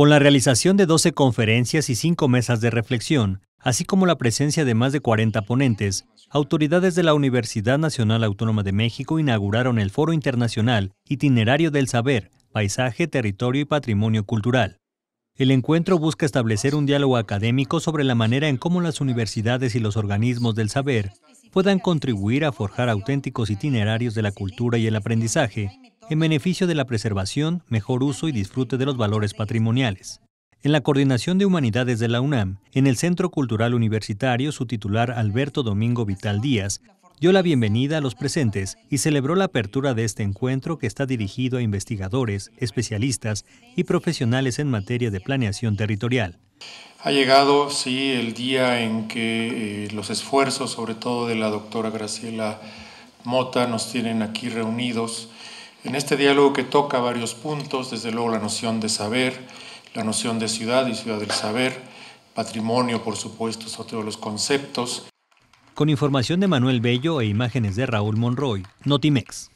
Con la realización de 12 conferencias y 5 mesas de reflexión, así como la presencia de más de 40 ponentes, autoridades de la Universidad Nacional Autónoma de México inauguraron el Foro Internacional Itinerario del Saber, Paisaje, Territorio y Patrimonio Cultural. El encuentro busca establecer un diálogo académico sobre la manera en cómo las universidades y los organismos del saber puedan contribuir a forjar auténticos itinerarios de la cultura y el aprendizaje en beneficio de la preservación, mejor uso y disfrute de los valores patrimoniales. En la Coordinación de Humanidades de la UNAM, en el Centro Cultural Universitario, su titular Alberto Domingo Vital Díaz dio la bienvenida a los presentes y celebró la apertura de este encuentro que está dirigido a investigadores, especialistas y profesionales en materia de planeación territorial. Ha llegado, sí, el día en que eh, los esfuerzos, sobre todo de la doctora Graciela Mota, nos tienen aquí reunidos en este diálogo que toca varios puntos, desde luego la noción de saber, la noción de ciudad y ciudad del saber, patrimonio, por supuesto, son todos los conceptos. Con información de Manuel Bello e imágenes de Raúl Monroy, Notimex.